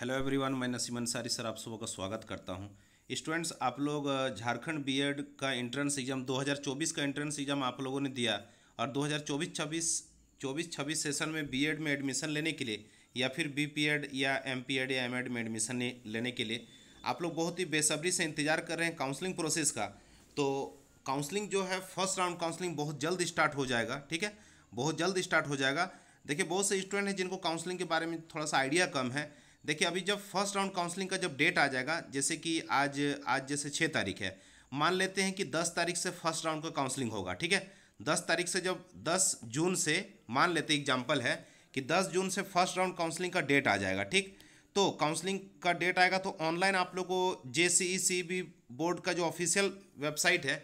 hello everyone मैं Naseem Ansari sir आप सुबह का स्वागत करता हूं स्टूडेंट्स आप लोग झारखंड बीएड का एंट्रेंस एग्ज़ाम 2024 का एंट्रेंस एग्ज़ाम आप लोगों ने दिया और 2024-26 24-26 सेशन में बीएड में एडमिशन लेने के लिए या फिर बीपीएड या एमपीएड या एमएड में एडमिशन लेने के लिए आप लोग बहुत ही बेसब्री से इंतजार कर रहे हैं काउंसलिंग प्रोसेस का तो काउंसलिंग जो है फर्स्ट राउंड काउंसलिंग बहुत जल्द स्टार्ट हो जाएगा ठीक है बहुत जल्द स्टार्ट हो जाएगा देखिए बहुत से स्टूडेंट हैं जिनको काउंसलिंग के बारे में थोड़ा सा आइडिया कम है देखिए अभी जब फर्स्ट राउंड काउंसलिंग का जब डेट आ जाएगा जैसे कि आज आज जैसे छः तारीख है मान लेते हैं कि दस तारीख से फर्स्ट राउंड का काउंसलिंग होगा ठीक है दस तारीख से जब दस जून से मान लेते एग्जाम्पल है कि दस जून से फर्स्ट राउंड काउंसलिंग का डेट आ जाएगा ठीक तो काउंसलिंग का डेट आएगा तो ऑनलाइन आप लोग को जे सी बोर्ड का जो ऑफिशियल वेबसाइट है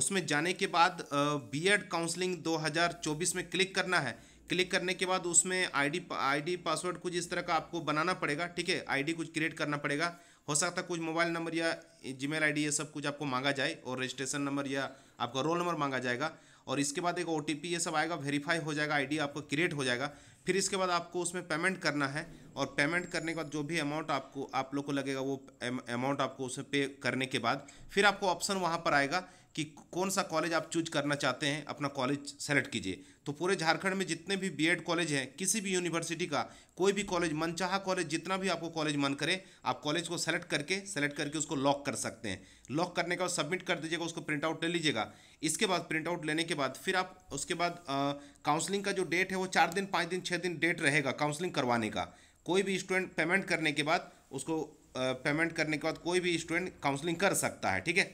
उसमें जाने के बाद बीएड काउंसलिंग 2024 में क्लिक करना है क्लिक करने के बाद उसमें आईडी आईडी पासवर्ड कुछ इस तरह का आपको बनाना पड़ेगा ठीक है आईडी कुछ क्रिएट करना पड़ेगा हो सकता है कुछ मोबाइल नंबर या जीमेल आईडी ये सब कुछ आपको मांगा जाए और रजिस्ट्रेशन नंबर या आपका रोल नंबर मांगा जाएगा और इसके बाद एक ओ ये सब आएगा वेरीफाई हो जाएगा आई आपको क्रिएट हो जाएगा फिर इसके बाद आपको उसमें पेमेंट करना है और पेमेंट करने के बाद जो भी अमाउंट आपको आप लोग को लगेगा वो अमाउंट आपको उसमें पे करने के बाद फिर आपको ऑप्शन वहाँ पर आएगा कि कौन सा कॉलेज आप चूज करना चाहते हैं अपना कॉलेज सेलेक्ट कीजिए तो पूरे झारखंड में जितने भी बीएड कॉलेज हैं किसी भी यूनिवर्सिटी का कोई भी कॉलेज मनचाहा कॉलेज जितना भी आपको कॉलेज मन करे आप कॉलेज को सेलेक्ट करके सेलेक्ट करके उसको लॉक कर सकते हैं लॉक करने का सबमिट कर दीजिएगा उसको प्रिंट आउट ले लीजिएगा इसके बाद प्रिंट आउट लेने के बाद फिर आप उसके बाद काउंसलिंग का जो डेट है वो चार दिन पाँच दिन छः दिन डेट रहेगा काउंसलिंग करवाने का कोई भी स्टूडेंट पेमेंट करने के बाद उसको पेमेंट करने के बाद कोई भी स्टूडेंट काउंसलिंग कर सकता है ठीक है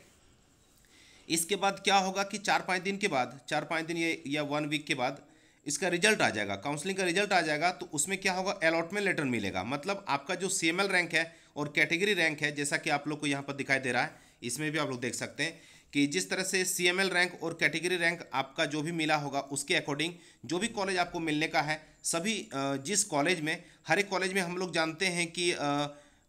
इसके बाद क्या होगा कि चार पाँच दिन के बाद चार पाँच दिन या, या वन वीक के बाद इसका रिजल्ट आ जाएगा काउंसलिंग का रिजल्ट आ जाएगा तो उसमें क्या होगा अलॉटमेंट लेटर मिलेगा मतलब आपका जो सी रैंक है और कैटेगरी रैंक है जैसा कि आप लोग को यहाँ पर दिखाई दे रहा है इसमें भी आप लोग देख सकते हैं कि जिस तरह से सी रैंक और कैटेगरी रैंक आपका जो भी मिला होगा उसके अकॉर्डिंग जो भी कॉलेज आपको मिलने का है सभी जिस कॉलेज में हर एक कॉलेज में हम लोग जानते हैं कि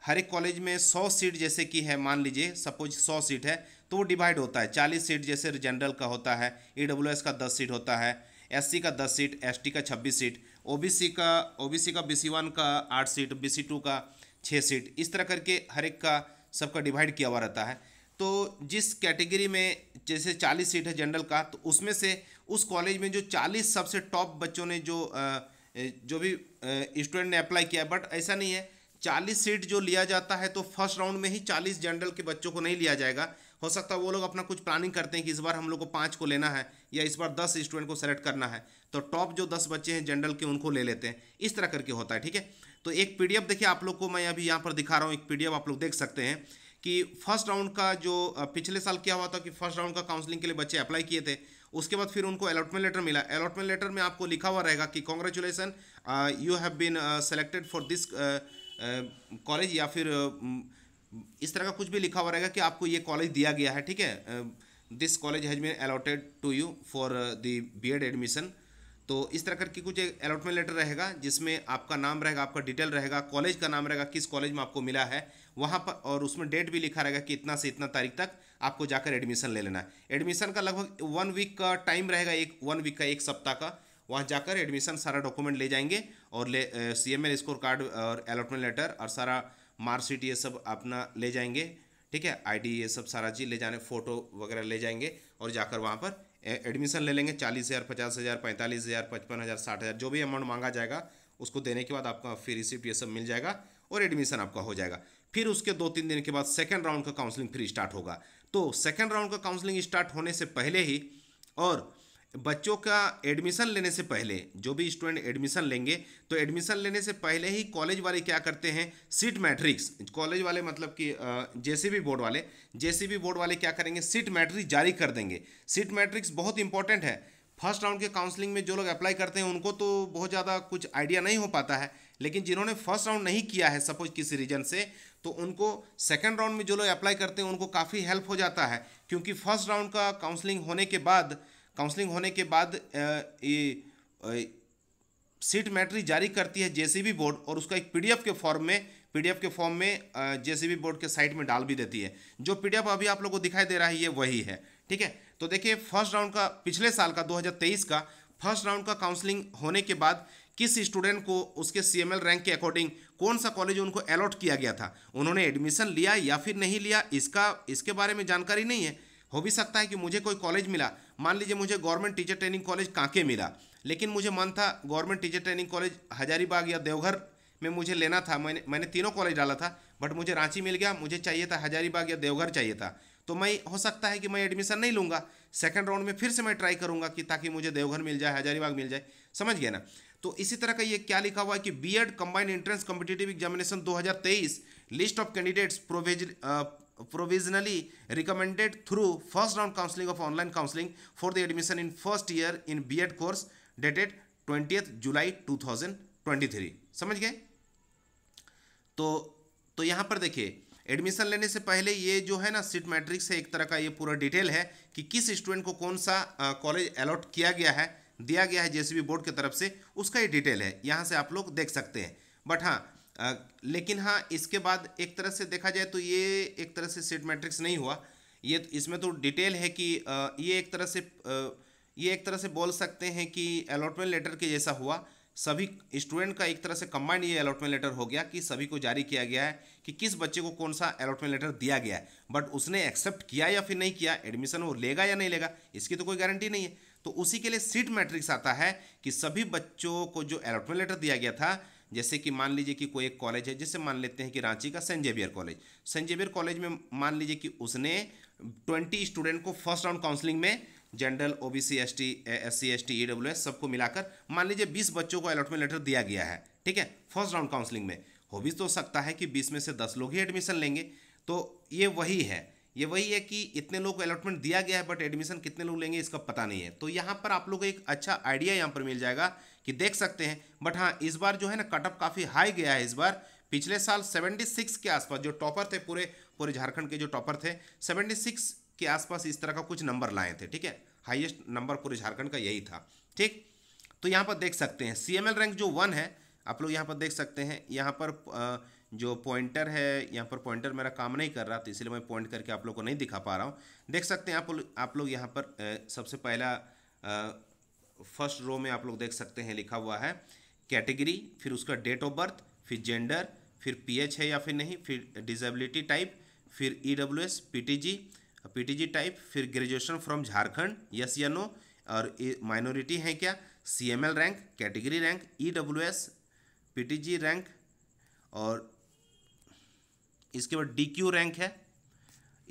हर एक कॉलेज में सौ सीट जैसे कि है मान लीजिए सपोज सौ सीट है तो वो डिवाइड होता है चालीस सीट जैसे जनरल का होता है ई का दस सीट होता है एस का दस सीट एस का छब्बीस सीट ओ का ओ का बी का आठ सीट बी का छः सीट इस तरह करके हर एक का सबका डिवाइड किया हुआ रहता है तो जिस कैटेगरी में जैसे 40 सीट है जनरल का तो उसमें से उस कॉलेज में जो 40 सबसे टॉप बच्चों ने जो जो भी स्टूडेंट ने अप्लाई किया बट ऐसा नहीं है चालीस सीट जो लिया जाता है तो फर्स्ट राउंड में ही चालीस जनरल के बच्चों को नहीं लिया जाएगा हो सकता है वो लोग अपना कुछ प्लानिंग करते हैं कि इस बार हम लोग को पाँच को लेना है या इस बार दस स्टूडेंट को सेलेक्ट करना है तो टॉप जो दस बच्चे हैं जनरल के उनको ले लेते हैं इस तरह करके होता है ठीक है तो एक पीडीएफ देखिए आप लोग को मैं अभी यहाँ पर दिखा रहा हूँ एक पीडीएफ आप लोग देख सकते हैं कि फर्स्ट राउंड का जो पिछले साल क्या हुआ था कि फर्स्ट राउंड का काउंसलिंग के लिए बच्चे अप्लाई किए थे उसके बाद फिर उनको अलॉटमेंट लेटर मिला अलॉटमेंट लेटर में आपको लिखा हुआ रहेगा कि congratulation you have been selected for this college या फिर इस तरह का कुछ भी लिखा हुआ रहेगा कि आपको ये कॉलेज दिया गया है ठीक है this college has been allotted to you for the B Ed admission तो इस तरह करके कुछ एक अलॉटमेंट लेटर रहेगा जिसमें आपका नाम रहेगा आपका डिटेल रहेगा कॉलेज का नाम रहेगा किस कॉलेज में आपको मिला है वहाँ पर और उसमें डेट भी लिखा रहेगा कि इतना से इतना तारीख तक आपको जाकर एडमिशन ले लेना है एडमिशन का लगभग वन वीक का टाइम रहेगा एक वन वीक का एक सप्ताह का वहाँ जाकर एडमिशन सारा डॉक्यूमेंट ले जाएंगे और ले C M L score card और अलॉटमेंट लेटर और सारा मार्कशीट ये सब अपना ले जाएंगे ठीक है आईडी ये सब सारा चीज़ ले जाने फ़ोटो वगैरह ले जाएंगे और जाकर वहाँ पर एडमिशन ले लेंगे चालीस हज़ार पचास हज़ार पैंतालीस हज़ार पचपन हज़ार साठ हज़ार जो भी अमाउंट मांगा जाएगा उसको देने के बाद आपका फिर रिसिप्ट ये सब मिल जाएगा और एडमिशन आपका हो जाएगा फिर उसके दो तीन दिन के बाद सेकेंड राउंड का काउंसलिंग फिर स्टार्ट होगा तो सेकेंड राउंड का काउंसलिंग स्टार्ट होने से पहले ही और बच्चों का एडमिशन लेने से पहले जो भी स्टूडेंट एडमिशन लेंगे तो एडमिशन लेने से पहले ही कॉलेज वाले क्या करते हैं सीट मैट्रिक्स कॉलेज वाले मतलब कि जेसीबी बोर्ड वाले जेसीबी बोर्ड वाले क्या करेंगे सीट मैट्रिक्स जारी कर देंगे सीट मैट्रिक्स बहुत इंपॉर्टेंट है फर्स्ट राउंड के काउंसलिंग में जो लोग अप्लाई करते हैं उनको तो बहुत ज़्यादा कुछ आइडिया नहीं हो पाता है लेकिन जिन्होंने फर्स्ट राउंड नहीं किया है सपोज किसी रीजन से तो उनको सेकेंड राउंड में जो लोग अप्लाई करते हैं उनको काफ़ी हेल्प हो जाता है क्योंकि फर्स्ट राउंड का काउंसलिंग होने के बाद काउंसलिंग होने के बाद ये सीट मैट्री जारी करती है जेसीबी बोर्ड और उसका एक पीडीएफ के फॉर्म में पीडीएफ के फॉर्म में जेसीबी बोर्ड के साइट में डाल भी देती है जो पीडीएफ अभी आप लोगों को दिखाई दे रहा है ये वही है ठीक है तो देखिए फर्स्ट राउंड का पिछले साल का 2023 का फर्स्ट राउंड का काउंसलिंग होने के बाद किस स्टूडेंट को उसके सी रैंक के अकॉर्डिंग कौन सा कॉलेज उनको अलॉट किया गया था उन्होंने एडमिशन लिया या फिर नहीं लिया इसका इसके बारे में जानकारी नहीं है हो भी सकता है कि मुझे कोई कॉलेज मिला मान लीजिए मुझे government teacher training college Kanke मिला लेकिन मुझे मन था government teacher training college Hazaribagh या देवघर में मुझे लेना था मैंने मैंने तीनों कॉलेज डाला था बट मुझे रांची मिल गया मुझे चाहिए था हजारीबाग या देवघर चाहिए था तो मैं हो सकता है कि मैं एडमिशन नहीं लूँगा सेकेंड राउंड में फिर से मैं ट्राई करूँगा कि ताकि मुझे देवघर मिल जाए हजारीबाग मिल जाए समझ गया ना तो इसी तरह का ये क्या लिखा हुआ है कि B Ed combined entrance competitive examination दो लिस्ट ऑफ कैंडिडेट्स प्रोविज provisionally recommended through first round counseling of online counseling for the admission in first year in B.Ed course dated 20th July 2023 समझ गए तो तो यहाँ पर देखिए एडमिशन लेने से पहले ये जो है ना सीट मैट्रिक से एक तरह का ये पूरा डिटेल है कि किस स्टूडेंट को कौन सा कॉलेज अलॉट किया गया है दिया गया है जेसीबी बोर्ड की तरफ से उसका ये डिटेल है यहाँ से आप लोग देख सकते हैं बट हाँ आ, लेकिन हाँ इसके बाद एक तरह से देखा जाए तो ये एक तरह से सेट मैट्रिक्स नहीं हुआ ये तो, इसमें तो डिटेल है कि आ, ये एक तरह से आ, ये एक तरह से बोल सकते हैं कि अलॉटमेंट लेटर के जैसा हुआ सभी स्टूडेंट का एक तरह से कम्बाइंड ये अलॉटमेंट लेटर हो गया कि सभी को जारी किया गया है कि किस बच्चे को कौन सा अलॉटमेंट लेटर दिया गया है बट उसने एक्सेप्ट किया या फिर नहीं किया एडमिशन वो लेगा या नहीं लेगा इसकी तो कोई गारंटी नहीं है तो उसी के लिए सीट मैट्रिक्स आता है कि सभी बच्चों को जो अलॉटमेंट लेटर दिया गया था जैसे कि मान लीजिए कि कोई एक कॉलेज है जिससे मान लेते हैं कि रांची का saint Xavier college saint Xavier college में मान लीजिए कि उसने ट्वेंटी स्टूडेंट को फर्स्ट राउंड काउंसलिंग में general O B C S T S C S T E W S सबको मिलाकर मान लीजिए बीस बच्चों को अलॉटमेंट लेटर दिया गया है ठीक है फर्स्ट राउंड काउंसलिंग में हो भी तो सकता है कि बीस में से दस लोग ही एडमिशन लेंगे तो ये वही है ये वही है कि इतने लोग को अलॉटमेंट दिया गया है बट एडमिशन कितने लोग लेंगे इसका पता नहीं है तो यहाँ पर आप लोग को एक अच्छा आइडिया यहाँ पर मिल जाएगा कि देख सकते हैं बट हाँ इस बार जो है ना कटअप काफ़ी हाई गया है इस बार पिछले साल 76 के आसपास जो टॉपर थे पूरे पूरे झारखंड के जो टॉपर थे 76 के आसपास इस तरह का कुछ नंबर लाए थे ठीक है हाईएस्ट नंबर पूरे झारखंड का यही था ठीक तो यहाँ पर देख सकते हैं सी रैंक जो वन है आप लोग यहाँ पर देख सकते हैं यहाँ पर जो पॉइंटर है यहाँ पर पॉइंटर मेरा काम नहीं कर रहा तो इसलिए मैं पॉइंट करके आप लोग को नहीं दिखा पा रहा हूँ देख सकते हैं आप लोग आप लोग यहाँ पर सबसे पहला फर्स्ट रो में आप लोग देख सकते हैं लिखा हुआ है कैटेगरी फिर उसका डेट ऑफ बर्थ फिर जेंडर फिर पीएच है या फिर नहीं फिर डिजेबिलिटी टाइप फिर E W S P T G G type फिर ग्रेजुएशन फ्रॉम झारखंड यस या नो और माइनॉरिटी है क्या C M L rank category rank E W S P T G rank और इसके बाद डी क्यू रैंक है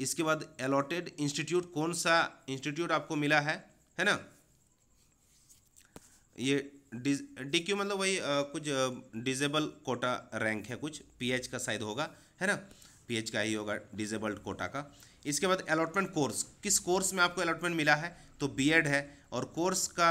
इसके बाद अलॉटेड इंस्टीट्यूट कौन सा इंस्टीट्यूट आपको मिला है है ना ये डी क्यू मतलब वही आ, कुछ डिजेबल कोटा रैंक है कुछ पीएच का शायद होगा है ना पीएच का ही होगा डिजेबल्ड कोटा का इसके बाद अलॉटमेंट कोर्स किस कोर्स में आपको अलॉटमेंट मिला है तो बीएड है और कोर्स का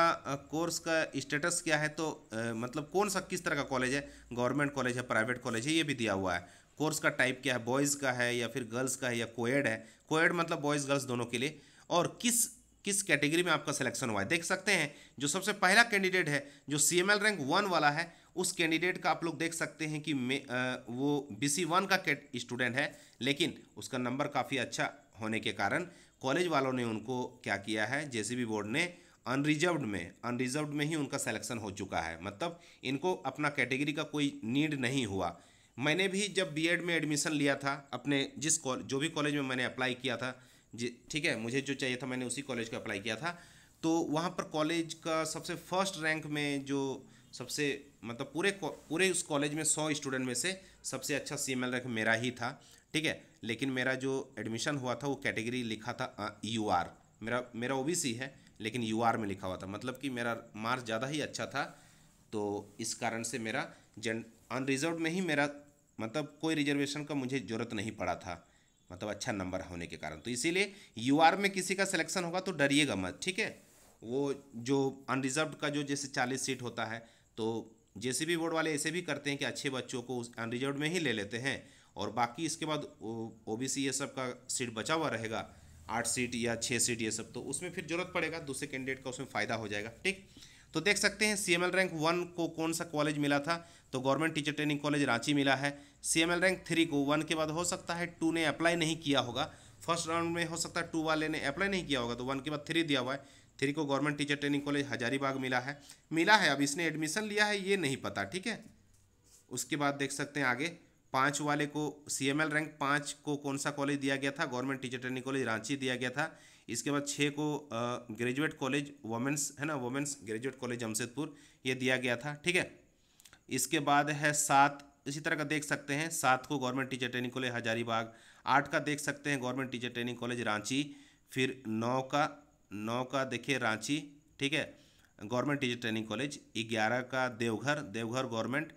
कोर्स का स्टेटस क्या है तो आ, मतलब कौन सा किस तरह का कॉलेज है गवर्नमेंट कॉलेज है प्राइवेट कॉलेज है ये भी दिया हुआ है कोर्स का टाइप क्या है बॉयज़ का है या फिर गर्ल्स का है या कोएड है कोएड मतलब बॉयज़ गर्ल्स दोनों के लिए और किस किस कैटेगरी में आपका सिलेक्शन हुआ है देख सकते हैं जो सबसे पहला कैंडिडेट है जो C M L rank one वाला है उस कैंडिडेट का आप लोग देख सकते हैं कि आ, वो बी सी वन का स्टूडेंट है लेकिन उसका नंबर काफ़ी अच्छा होने के कारण कॉलेज वालों ने उनको क्या किया है जे बोर्ड ने अनरिजर्व्ड में अनरिजर्व्ड में ही उनका सिलेक्शन हो चुका है मतलब इनको अपना कैटेगरी का कोई नीड नहीं हुआ मैंने भी जब बीएड में एडमिशन लिया था अपने जिस कॉल जो भी कॉलेज में मैंने अप्लाई किया था ठीक है मुझे जो चाहिए था मैंने उसी कॉलेज का अप्लाई किया था तो वहाँ पर कॉलेज का सबसे फर्स्ट रैंक में जो सबसे मतलब पूरे पूरे उस कॉलेज में सौ स्टूडेंट में से सबसे अच्छा सी एम रैंक मेरा ही था ठीक है लेकिन मेरा जो एडमिशन हुआ था वो कैटेगरी लिखा था यू आर मेरा मेरा ओ है लेकिन यू आर में लिखा हुआ था मतलब कि मेरा मार्क्स ज़्यादा ही अच्छा था तो इस कारण से मेरा जन अनरिजर्व में ही मेरा मतलब कोई रिजर्वेशन का मुझे ज़रूरत नहीं पड़ा था मतलब अच्छा नंबर होने के कारण तो इसीलिए यू आर में किसी का सिलेक्शन होगा तो डरिएगा मत ठीक है वो जो अनरिजर्व का जो जैसे चालीस सीट होता है तो बी बोर्ड वाले ऐसे भी करते हैं कि अच्छे बच्चों को उस अनरिजर्व में ही ले लेते हैं और बाकी इसके बाद ओ सी ये सब का सीट बचा हुआ रहेगा आठ सीट या छः सीट ये सब तो उसमें फिर जरूरत पड़ेगा दूसरे कैंडिडेट का उसमें फ़ायदा हो जाएगा ठीक तो देख सकते हैं सी रैंक वन को कौन सा कॉलेज मिला था तो government teacher training college Ranchi मिला है C M L rank three को वन के बाद हो सकता है टू ने अप्लाई नहीं किया होगा फर्स्ट राउंड में हो सकता है टू वाले ने अप्लाई नहीं किया होगा तो वन के बाद थ्री दिया हुआ है थ्री को government teacher training college Hazaribagh मिला है मिला है अब इसने एडमिशन लिया है ये नहीं पता ठीक है उसके बाद देख सकते हैं आगे पाँच वाले को सी एम एल रैंक पाँच को कौन सा कॉलेज दिया गया था government teacher training college Ranchi दिया गया था इसके बाद छः को ग्रेजुएट कॉलेज वोमेंस है ना वोमेंस ग्रेजुएट कॉलेज जमशेदपुर ये दिया गया था ठीक है इसके बाद है सात इसी तरह का देख सकते हैं सात को government teacher training college Hazaribagh आठ का देख सकते हैं government teacher training college Ranchi फिर नौ का नौ का देखिए रांची ठीक है गवर्नमेंट टीचर ट्रेनिंग कॉलेज ग्यारह का देवघर देवघर गवर्नमेंट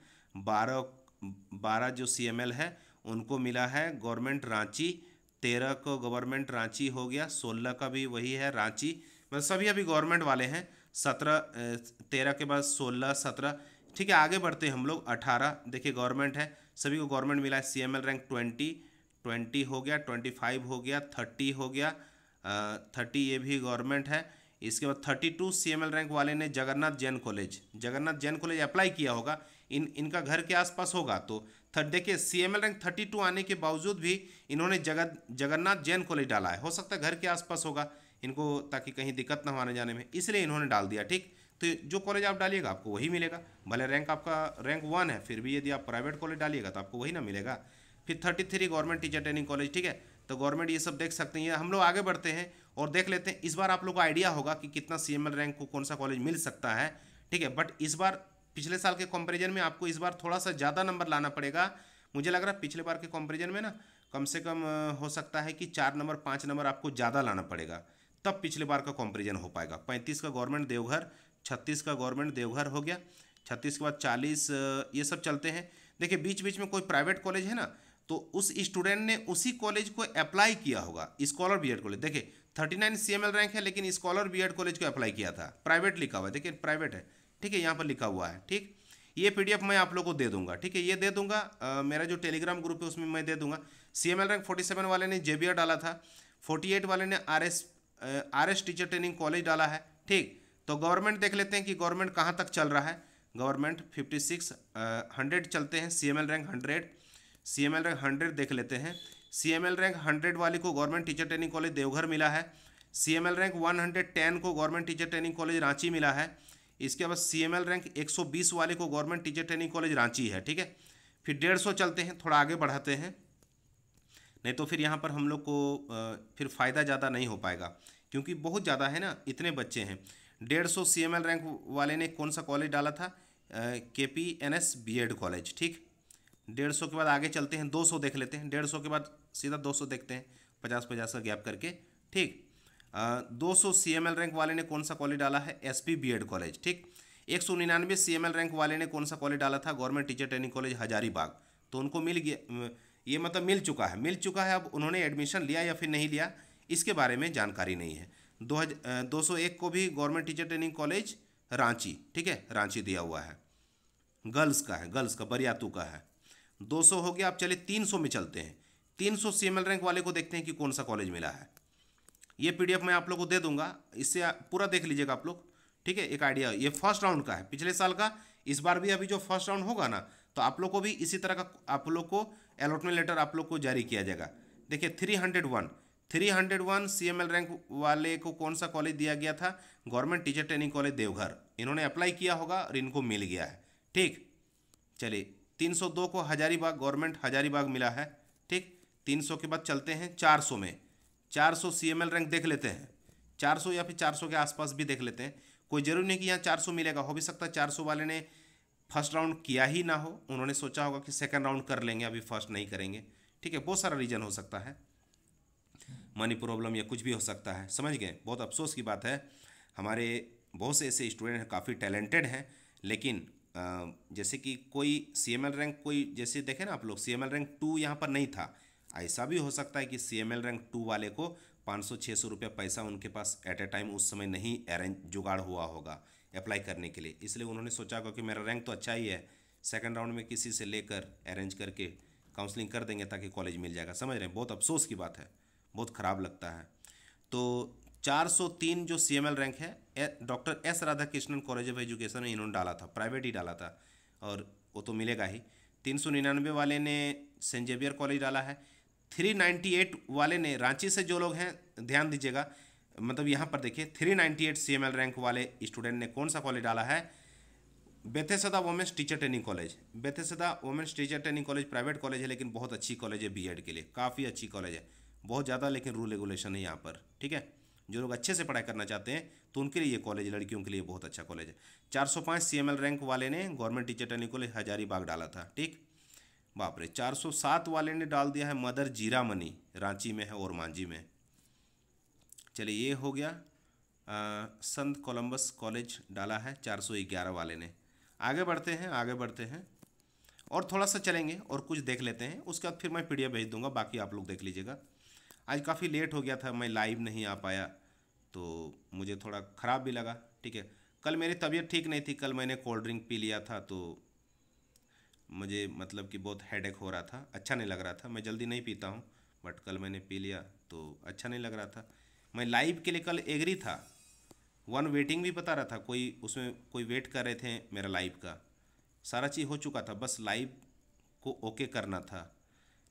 बारह बारह जो सी है उनको मिला है गवर्नमेंट रांची तेरह को गवर्नमेंट रांची हो गया सोलह का भी वही है रांची मतलब सभी अभी गवर्नमेंट वाले हैं सत्रह तेरह के बाद सोलह सत्रह ठीक है आगे बढ़ते हैं हम लोग अठारह देखिए गवर्नमेंट है सभी को गवर्नमेंट मिला है सी रैंक ट्वेंटी ट्वेंटी हो गया ट्वेंटी फाइव हो गया थर्टी हो गया थर्टी ये भी गवर्नमेंट है इसके बाद थर्टी टू सी रैंक वाले ने Jagannath Jain college Jagannath Jain college apply किया होगा इन इनका घर के आसपास होगा तो थर्ड देखिए सी रैंक थर्टी टू आने के बावजूद भी इन्होंने जगत जगन्नाथ जैन कॉलेज डाला है हो सकता है घर के आसपास होगा इनको ताकि कहीं दिक्कत ना हो आने जाने में इसलिए इन्होंने डाल दिया ठीक तो जो कॉलेज आप डालिएगा आपको वही मिलेगा भले रैंक आपका रैंक वन है फिर भी यदि आप प्राइवेट कॉलेज डालिएगा तो आपको वही ना मिलेगा फिर thirty three government teacher training college ठीक है तो गवर्नमेंट ये सब देख सकते हैं हम लोग आगे बढ़ते हैं और देख लेते हैं इस बार आप लोग को आइडिया होगा कि कितना सी रैंक को कौन सा कॉलेज मिल सकता है ठीक है बट इस बार पिछले साल के कंपेरिजन में आपको इस बार थोड़ा सा ज़्यादा नंबर लाना पड़ेगा मुझे लग रहा है पिछले बार के कंपेरिजन में ना कम से कम हो सकता है कि चार नंबर पाँच नंबर आपको ज़्यादा लाना पड़ेगा तब पिछले बार का कंपेरिजन हो पाएगा पैंतीस का गवर्नमेंट देवघर छत्तीस का गवर्नमेंट देवघर हो गया छत्तीस के बाद चालीस ये सब चलते हैं देखिए बीच बीच में कोई प्राइवेट कॉलेज है ना तो उस स्टूडेंट ने उसी कॉलेज को अप्लाई किया होगा स्कॉलर बी एड कॉलेज देखिए thirty nine C M L rank है लेकिन स्कॉलर बी एड कॉलेज को अप्लाई किया था प्राइवेट लिखा हुआ है देखिए प्राइवेट है ठीक है यहाँ पर लिखा हुआ है ठीक ये पी मैं आप लोग को दे दूंगा ठीक है ये दे दूंगा आ, मेरा जो टेलीग्राम ग्रुप है उसमें मैं दे दूंगा C M L rank forty seven वाले ने जे बी डाला था फोर्टी एट वाले ने R S R S teacher training college डाला है ठीक तो गवर्नमेंट देख लेते हैं कि गवर्नमेंट कहाँ तक चल रहा है गवर्नमेंट फिफ्टी सिक्स हंड्रेड चलते हैं C M L rank hundred C M L rank hundred देख लेते हैं C M L rank hundred वाली को government teacher training college Deoghar मिला है C M L rank one hundred ten को government teacher training college Ranchi मिला है इसके बाद सी एम एल रैंक एक सौ बीस वाले को government teacher training college Ranchi है ठीक है फिर डेढ़ सौ चलते हैं थोड़ा आगे बढ़ाते हैं नहीं तो फिर यहाँ पर हम लोग को फिर फ़ायदा ज़्यादा नहीं हो पाएगा क्योंकि बहुत ज़्यादा है ना इतने बच्चे हैं डेढ़ सौ सी एम एल रैंक वाले ने कौन सा कॉलेज डाला था के P N S B Ed college ठीक डेढ़ सौ के बाद आगे चलते हैं दो सौ देख लेते हैं डेढ़ सौ के बाद सीधा दो सौ देखते हैं पचास पचास का गैप करके ठीक दो सौ सी एम एल रैंक वाले ने कौन सा कॉलेज डाला है S P B Ed college ठीक एक सौ निन्यानवे सी एम एल रैंक वाले ने कौन सा कॉलेज डाला था government teacher training college Hazaribagh तो उनको मिल गया ये मतलब मिल चुका है मिल चुका है अब उन्होंने एडमिशन लिया या फिर नहीं लिया इसके बारे में जानकारी नहीं है दो दो सौ एक को भी government teacher training college Ranchi ठीक है रांची दिया हुआ है गर्ल्स का है गर्ल्स का बरियातू का है 200 हो गया आप चलिए 300 में चलते हैं 300 सीएमएल रैंक वाले को देखते हैं कि कौन सा कॉलेज मिला है ये पीडीएफ मैं आप लोग को दे दूंगा इससे पूरा देख लीजिएगा आप लोग ठीक है एक आइडिया ये फर्स्ट राउंड का है पिछले साल का इस बार भी अभी जो फर्स्ट राउंड होगा ना तो आप लोग को भी इसी तरह का आप लोग को अलॉटमेंट लेटर आप लोग को जारी किया जाएगा देखिए three hundred one three hundred one C M L rank वाले को कौन सा कॉलेज दिया गया था government teacher training college Deoghar इन्होंने अप्लाई किया होगा और इनको मिल गया है ठीक चलिए तीन सौ दो को हजारीबाग गवर्नमेंट हजारीबाग मिला है ठीक तीन सौ के बाद चलते हैं चार सौ में चार सौ सी एम एल रैंक देख लेते हैं चार सौ या फिर चार सौ के आसपास भी देख लेते हैं कोई जरूरी नहीं कि यहाँ चार सौ मिलेगा हो भी सकता है चार सौ वाले ने फर्स्ट राउंड किया ही ना हो उन्होंने सोचा होगा कि सेकेंड राउंड कर लेंगे अभी फर्स्ट नहीं करेंगे ठीक है बहुत सारा रीज़न हो सकता है मनी प्रॉब्लम या कुछ भी हो सकता है समझ गए बहुत अफसोस की बात है हमारे बहुत से ऐसे स्टूडेंट हैं काफ़ी टैलेंटेड हैं लेकिन जैसे कि कोई सी रैंक कोई जैसे देखें ना आप लोग सी रैंक टू यहाँ पर नहीं था ऐसा भी हो सकता है कि सी रैंक टू वाले को पाँच सौ छः सौ रुपया पैसा उनके पास एट ए टाइम उस समय नहीं अरेंज जुगाड़ हुआ होगा अप्लाई करने के लिए इसलिए उन्होंने सोचा क्योंकि मेरा रैंक तो अच्छा ही है सेकेंड राउंड में किसी से लेकर अरेंज करके काउंसलिंग कर देंगे ताकि कॉलेज मिल जाएगा समझ रहे हैं बहुत अफसोस की बात है बहुत ख़राब लगता है तो 403 जो सी रैंक है doctor S Radhakrishnan college of education में इन्होंने डाला था प्राइवेट ही डाला था और वो तो मिलेगा ही तीन सौ निन्यानवे वाले ने सेंट जेवियर कॉलेज डाला है थ्री नाइन्टी एट वाले ने रांची से जो लोग हैं ध्यान दीजिएगा मतलब यहाँ पर देखिए three ninety eight C rank वाले स्टूडेंट ने कौन सा कॉलेज डाला है Bethesda women's teacher training college Bethesda women's teacher training college private college है लेकिन बहुत अच्छी कॉलेज है बीएड के लिए काफ़ी अच्छी कॉलेज है बहुत ज़्यादा लेकिन रूल रेगुलेशन है यहाँ पर ठीक है जो लोग अच्छे से पढ़ाई करना चाहते हैं तो उनके लिए ये कॉलेज लड़कियों के लिए बहुत अच्छा कॉलेज है चार सौ पाँच सी एम एल रैंक वाले ने government teacher training college Hazaribagh डाला था ठीक बाप रे चार सौ सात वाले ने डाल दिया है मदर जीरा मनी रांची में है और मांझी में चलिए ये हो गया आ, संत कोलम्बस कॉलेज डाला है चार सौ ग्यारह वाले ने आगे बढ़ते हैं आगे बढ़ते हैं और थोड़ा सा चलेंगे और कुछ देख लेते हैं उसके बाद फिर मैं पीडीएफ भेज दूंगा बाकी आप लोग देख लीजिएगा आज काफ़ी लेट हो गया था मैं लाइव नहीं आ पाया तो मुझे थोड़ा ख़राब भी लगा ठीक है कल मेरी तबीयत ठीक नहीं थी कल मैंने कोल्ड ड्रिंक पी लिया था तो मुझे मतलब कि बहुत हेडेक हो रहा था अच्छा नहीं लग रहा था मैं जल्दी नहीं पीता हूँ बट कल मैंने पी लिया तो अच्छा नहीं लग रहा था मैं लाइव के लिए कल एग्री था वन वेटिंग भी बता रहा था कोई उसमें कोई वेट कर रहे थे मेरा लाइव का सारा चीज़ हो चुका था बस लाइव को ओके करना था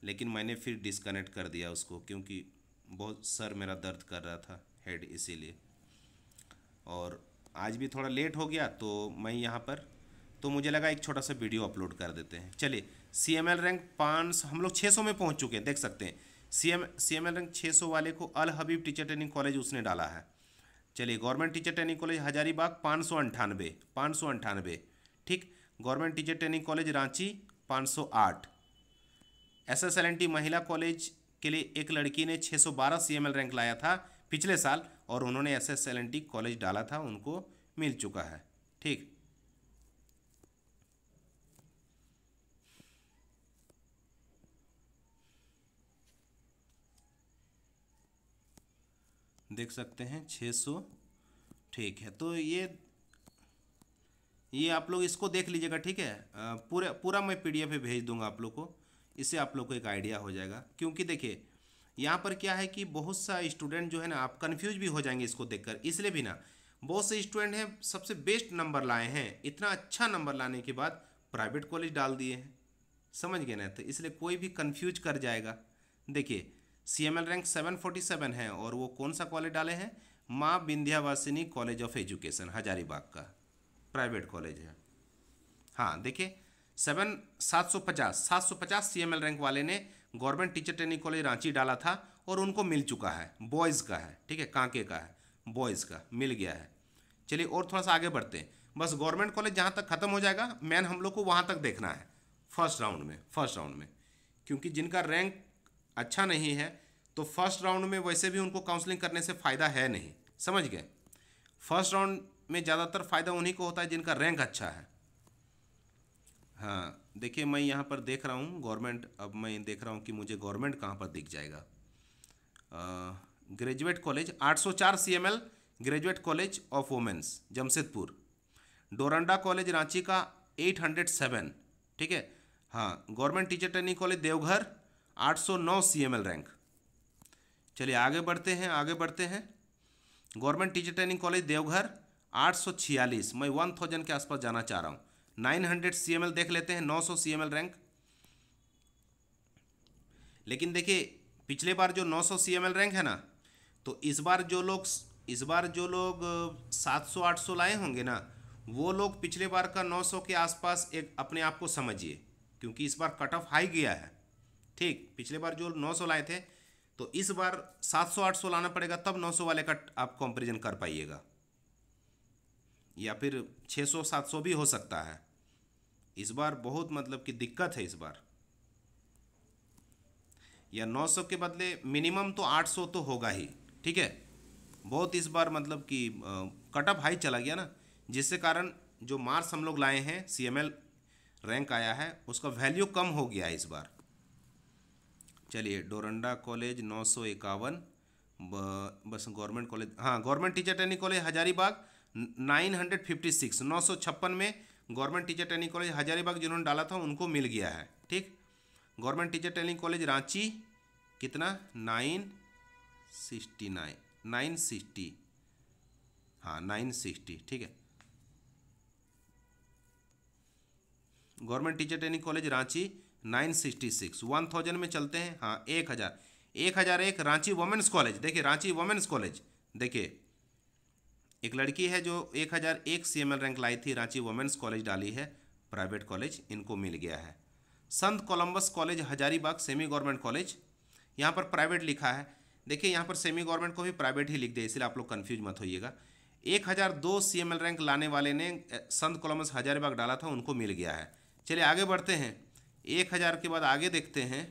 लेकिन मैंने फिर डिसकनेक्ट कर दिया उसको क्योंकि बहुत सर मेरा दर्द कर रहा था हेड इसीलिए और आज भी थोड़ा लेट हो गया तो मैं यहाँ पर तो मुझे लगा एक छोटा सा वीडियो अपलोड कर देते हैं चलिए सी एम एल रैंक पाँच हम लोग छः सौ में पहुँच चुके हैं देख सकते हैं C M C M L rank छः सौ वाले को Al Habib teacher training college उसने डाला है चलिए government teacher training college Hazaribagh पाँच सौ अंठानवे पाँच सौ अंठानवे ठीक government teacher training college Ranchi पाँच सौ आठ S S L N T महिला कॉलेज के लिए एक लड़की ने 612 सीएमएल रैंक लाया था पिछले साल और उन्होंने S S L N T college डाला था उनको मिल चुका है ठीक देख सकते हैं 600 ठीक है तो ये ये आप लोग इसको देख लीजिएगा ठीक है पूरा पूरा मैं पीडीएफ डी भेज दूंगा आप लोग को इससे आप लोग को एक आइडिया हो जाएगा क्योंकि देखिए यहाँ पर क्या है कि बहुत सा स्टूडेंट जो है ना आप कन्फ्यूज भी हो जाएंगे इसको देख इसलिए भी ना बहुत से स्टूडेंट हैं सबसे बेस्ट नंबर लाए हैं इतना अच्छा नंबर लाने के बाद प्राइवेट कॉलेज डाल दिए हैं समझ गए ना तो इसलिए कोई भी कन्फ्यूज कर जाएगा देखिए C M L rank seven forty seven है और वो कौन सा कॉलेज डाले हैं Maa Vindhyavasini college of education Hazaribagh का प्राइवेट कॉलेज है हाँ देखिए सेवन सात सौ पचास सात सौ पचास सी एम एल रैंक वाले ने government teacher training college Ranchi डाला था और उनको मिल चुका है बॉयज़ का है ठीक है कांके का है बॉयज़ का मिल गया है चलिए और थोड़ा सा आगे बढ़ते हैं बस गवर्नमेंट कॉलेज जहाँ तक ख़त्म हो जाएगा मैन हम लोग को वहाँ तक देखना है फर्स्ट राउंड में फर्स्ट राउंड में क्योंकि जिनका रैंक अच्छा नहीं है तो फर्स्ट राउंड में वैसे भी उनको काउंसलिंग करने से फ़ायदा है नहीं समझ गए फर्स्ट राउंड में ज़्यादातर फ़ायदा उन्हीं को होता है जिनका रैंक अच्छा है हाँ देखिए मैं यहाँ पर देख रहा हूँ गवर्नमेंट अब मैं देख रहा हूँ कि मुझे गवर्नमेंट कहाँ पर दिख जाएगा graduate college 804 CML graduate college of women's Jamshedpur Doranda college Ranchi का 807 ठीक है हाँ government teacher training college Deoghar 809 CML rank चलिए आगे बढ़ते हैं आगे बढ़ते हैं government teacher training college Deoghar आठ मैं वन के आसपास जाना चाह रहा हूँ nine hundred C M L देख लेते हैं नौ सौ सी एम एल रैंक लेकिन देखिए पिछले बार जो नौ सौ सी एम एल रैंक है ना तो इस बार जो लोग इस बार जो लोग सात सौ आठ सौ लाए होंगे ना वो लोग पिछले बार का नौ सौ के आसपास एक अपने आप को समझिए क्योंकि इस बार कट ऑफ हाई गया है ठीक पिछले बार जो नौ सौ लाए थे तो इस बार सात सौ आठ सौ लाना पड़ेगा तब नौ सौ वाले का आप कंपेरिजन कर पाइएगा या फिर छः सौ सात सौ भी हो सकता है इस बार बहुत मतलब कि दिक्कत है इस बार या 900 के बदले मिनिमम तो 800 तो होगा ही ठीक है बहुत इस बार मतलब कि कट ऑफ हाई चला गया ना जिससे कारण जो मार्क्स हम लोग लाए हैं सी रैंक आया है उसका वैल्यू कम हो गया इस बार चलिए डोरंडा कॉलेज नौ सौ इक्यावन बस गवर्नमेंट कॉलेज हाँ government teacher training college Hazaribagh nine hundred fifty six नौ सौ छप्पन में government teacher training college Hazaribagh जिन्होंने डाला था उनको मिल गया है ठीक government teacher training college Ranchi कितना nine sixty nine nine sixty हाँ नाइन सिक्सटी ठीक है government teacher training college Ranchi nine sixty six one thousand में चलते हैं हाँ एक हज़ार एक हज़ार एक रांची वुमेंस कॉलेज देखिए रांची वुमेंस कॉलेज देखिए एक लड़की है जो एक हज़ार एक सी एम रैंक लाई थी रांची वुमेंस कॉलेज डाली है प्राइवेट कॉलेज इनको मिल गया है संत Columbus college Hazaribagh semi government college यहाँ पर प्राइवेट लिखा है देखिए यहाँ पर सेमी गवर्नमेंट को भी प्राइवेट ही लिख दिया इसलिए आप लोग कन्फ्यूज मत होइएगा एक हज़ार दो सी एम रैंक लाने वाले ने संत कोलम्बस हजारीबाग डाला था उनको मिल गया है चलिए आगे बढ़ते हैं एक हज़ार के बाद आगे देखते हैं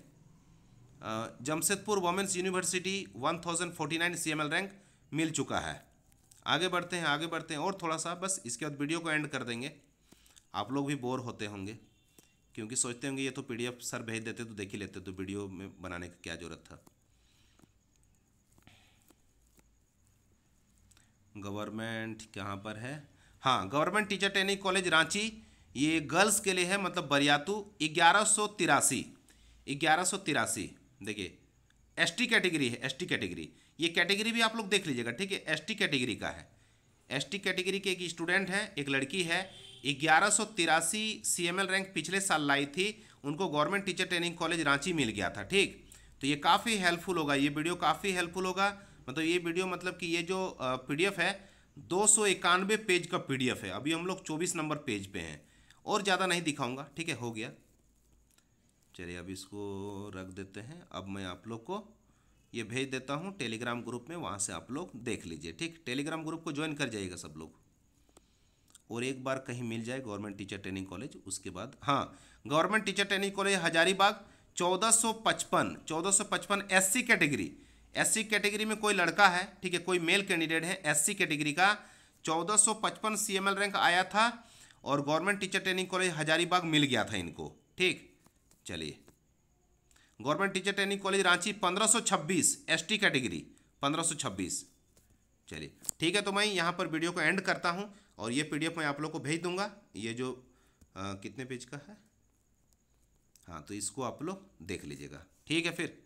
Jamshedpur women's university one thousand forty nine C M rank मिल चुका है आगे बढ़ते हैं आगे बढ़ते हैं और थोड़ा सा बस इसके बाद वीडियो को एंड कर देंगे आप लोग भी बोर होते होंगे क्योंकि सोचते होंगे ये तो पीडीएफ सर भेज देते तो देख ही लेते तो वीडियो में बनाने की क्या ज़रूरत था गवर्नमेंट कहाँ पर है हाँ government teacher training college Ranchi ये गर्ल्स के लिए है मतलब बरियातू ग्यारह सौ तिरासी ग्यारह सौ तिरासी देखिए एसटी कैटेगरी है एसटी कैटेगरी ये कैटेगरी भी आप लोग देख लीजिएगा ठीक है एसटी कैटेगरी का है एसटी कैटेगरी के एक स्टूडेंट हैं एक लड़की है ग्यारह सौ तिरासी सी रैंक पिछले साल लाई थी उनको government teacher training college Ranchi मिल गया था ठीक तो ये काफ़ी हेल्पफुल होगा ये वीडियो काफ़ी हेल्पफुल होगा मतलब ये वीडियो मतलब कि ये जो पीडीएफ है दो पेज का पीडीएफ है अभी हम लोग चौबीस नंबर पेज पे हैं और ज़्यादा नहीं दिखाऊंगा ठीक है हो गया चलिए अब इसको रख देते हैं अब मैं आप लोग को ये भेज देता हूँ टेलीग्राम ग्रुप में वहाँ से आप लोग देख लीजिए ठीक टेलीग्राम ग्रुप को ज्वाइन कर जाइएगा सब लोग और एक बार कहीं मिल जाए गवर्नमेंट टीचर ट्रेनिंग कॉलेज उसके बाद हाँ government teacher training college Hazaribagh चौदह सौ पचपन चौदह सौ पचपन S C category S C category में कोई लड़का है ठीक है कोई मेल कैंडिडेट है एस सी कैटेगरी का चौदह सौ पचपन सी एम एल रैंक आया था और government teacher training college Hazaribagh मिल गया था इनको ठीक चलिए government teacher training college Ranchi 1526 ST category 1526 चलिए ठीक है तो मैं यहाँ पर वीडियो को एंड करता हूँ और ये पीडीएफ मैं आप लोग को भेज दूंगा ये जो आ, कितने पेज का है हाँ तो इसको आप लोग देख लीजिएगा ठीक है फिर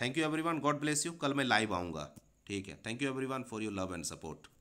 thank you one God bless you कल मैं लाइव आऊँगा ठीक है thank you one for your love and support